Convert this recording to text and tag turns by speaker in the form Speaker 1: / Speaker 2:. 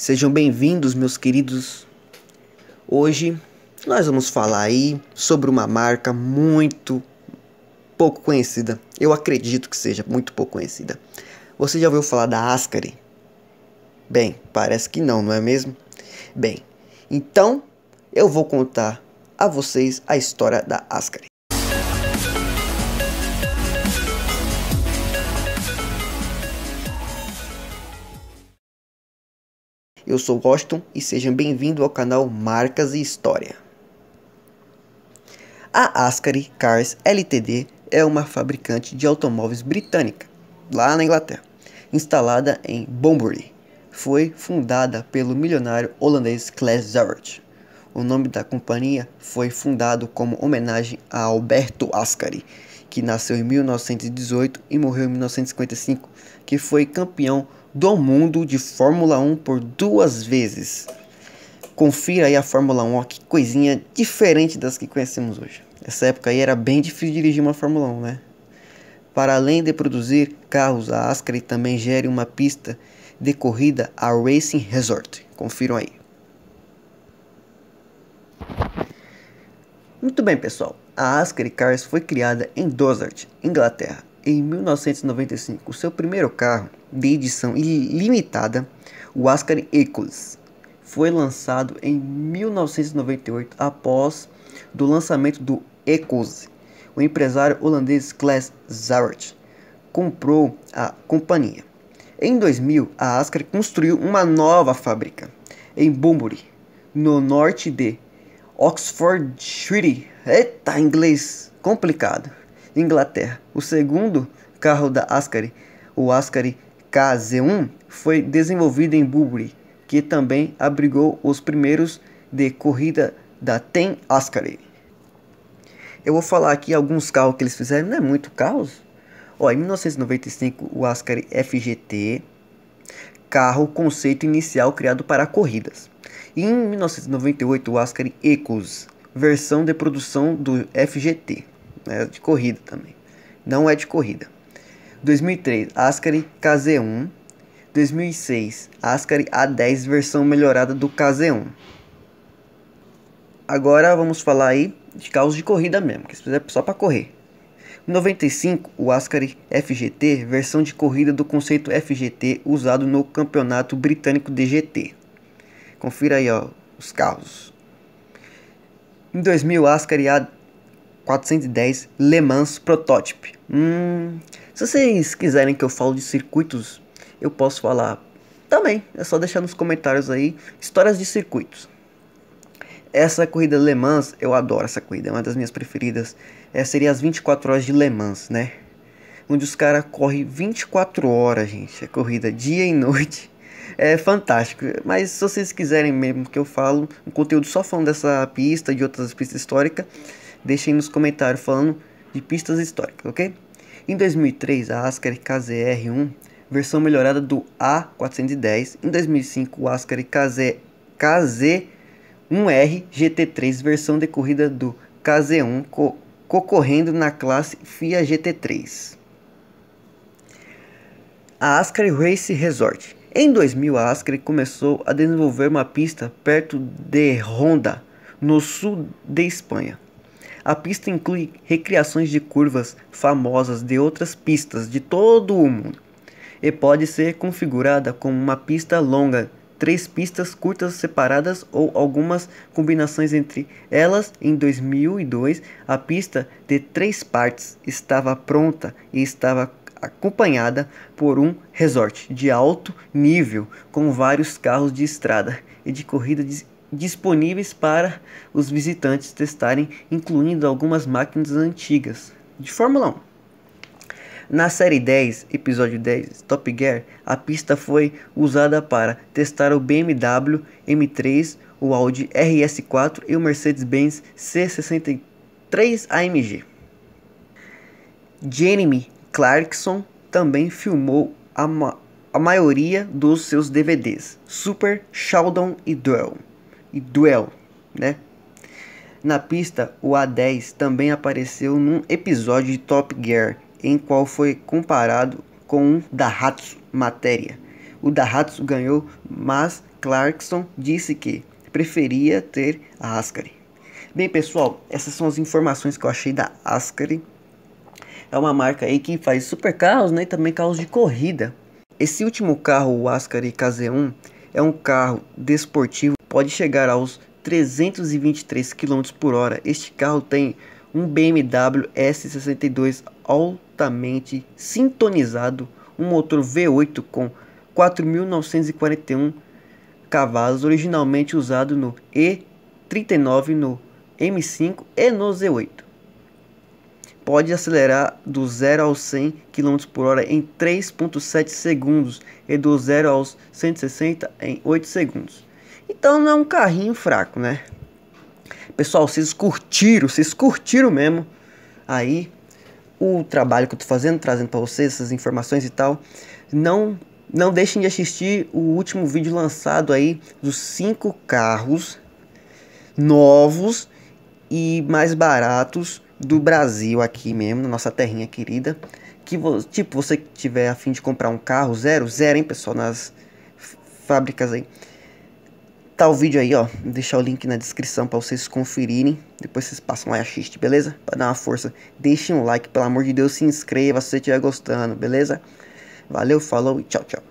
Speaker 1: Sejam bem-vindos, meus queridos. Hoje nós vamos falar aí sobre uma marca muito pouco conhecida. Eu acredito que seja muito pouco conhecida. Você já ouviu falar da Ascari? Bem, parece que não, não é mesmo? Bem, então eu vou contar a vocês a história da Ascari. Eu sou Washington e sejam bem-vindos ao canal Marcas e História. A Ascari Cars Ltd é uma fabricante de automóveis britânica, lá na Inglaterra, instalada em Bunbury. Foi fundada pelo milionário holandês Klaus Zerert. O nome da companhia foi fundado como homenagem a Alberto Ascari, que nasceu em 1918 e morreu em 1955, que foi campeão do mundo de Fórmula 1 por duas vezes. Confira aí a Fórmula 1, ó, que coisinha diferente das que conhecemos hoje. Nessa época aí era bem difícil dirigir uma Fórmula 1, né? Para além de produzir carros, a Ascari também gere uma pista de corrida, a Racing Resort. Confiram aí. Muito bem, pessoal. A Ascari Cars foi criada em Dozart, Inglaterra, em 1995 o seu primeiro carro de edição limitada, o Ascar Ecos. Foi lançado em 1998 após do lançamento do Ecos. O empresário holandês Klaas Zarat comprou a companhia. Em 2000, a Ascar construiu uma nova fábrica em Bunbury, no norte de Oxfordshire. Eita, inglês complicado Inglaterra. O segundo carro da Ascari, o Ascari KZ1, foi desenvolvido em Bulbury, que também abrigou os primeiros de corrida da Ten Ascari. Eu vou falar aqui alguns carros que eles fizeram, não é muito carros. Ó, em 1995 o Ascari FGT, carro conceito inicial criado para corridas. E em 1998 o Ascari Ecos, versão de produção do FGT é de corrida também. Não é de corrida. 2003, Ascari KZ1. 2006, Ascari A10 versão melhorada do KZ1. Agora vamos falar aí de carros de corrida mesmo, que é só para correr. Em 95, o Ascari FGT, versão de corrida do conceito FGT usado no Campeonato Britânico de GT. Confira aí ó, os carros. Em 2000, Ascari A 410 Le Mans Prototype. Hum, se vocês quiserem que eu falo de circuitos, eu posso falar também. É só deixar nos comentários aí histórias de circuitos. Essa corrida Le Mans, eu adoro essa corrida, é uma das minhas preferidas. É, seria as 24 horas de Le Mans, né? Onde os caras correm 24 horas, gente. A corrida dia e noite. É fantástico. Mas se vocês quiserem mesmo que eu falo, um conteúdo só falando dessa pista, de outras pistas históricas, Deixem nos comentários falando de pistas históricas, ok? Em 2003, a Ascari KZR1, versão melhorada do A410. Em 2005, o Ascari KZ, KZ1R GT3, versão decorrida do KZ1, co concorrendo na classe FIA GT3. A Ascari Race Resort. Em 2000, a Ascari começou a desenvolver uma pista perto de Honda, no sul de Espanha. A pista inclui recriações de curvas famosas de outras pistas de todo o mundo e pode ser configurada como uma pista longa, três pistas curtas separadas ou algumas combinações entre elas. Em 2002, a pista de três partes estava pronta e estava acompanhada por um resort de alto nível com vários carros de estrada e de corrida de disponíveis para os visitantes testarem, incluindo algumas máquinas antigas de Fórmula 1. Na série 10, episódio 10, Top Gear, a pista foi usada para testar o BMW M3, o Audi RS4 e o Mercedes-Benz C63 AMG. Jeremy Clarkson também filmou a, ma a maioria dos seus DVDs, Super, Sheldon e Duel e Duel, né? Na pista, o A10 também apareceu num episódio de Top Gear, em qual foi comparado com um Dahatsu Matéria. O Dahatsu ganhou, mas Clarkson disse que preferia ter a Ascari. Bem, pessoal, essas são as informações que eu achei da Ascari. É uma marca aí que faz supercarros, né, e também carros de corrida. Esse último carro, o Ascari KZ1, é um carro desportivo pode chegar aos 323 km por hora. Este carro tem um BMW S62 altamente sintonizado, um motor V8 com 4.941 cavalos, originalmente usado no E39, no M5 e no Z8. Pode acelerar do 0 aos 100 km por hora em 3.7 segundos e do 0 aos 160 em 8 segundos. Então não é um carrinho fraco, né? Pessoal, vocês curtiram, vocês curtiram mesmo aí o trabalho que eu tô fazendo, trazendo para vocês essas informações e tal. Não não deixem de assistir o último vídeo lançado aí dos cinco carros novos e mais baratos do Brasil aqui mesmo, na nossa terrinha querida. Que tipo, você que tiver a fim de comprar um carro zero, zero, hein, pessoal, nas fábricas aí tá o vídeo aí, ó. Vou deixar o link na descrição para vocês conferirem. Depois vocês passam lá e assistem, beleza? Para dar uma força. Deixem um like, pelo amor de Deus, se inscreva se você estiver gostando, beleza? Valeu, falou e tchau, tchau.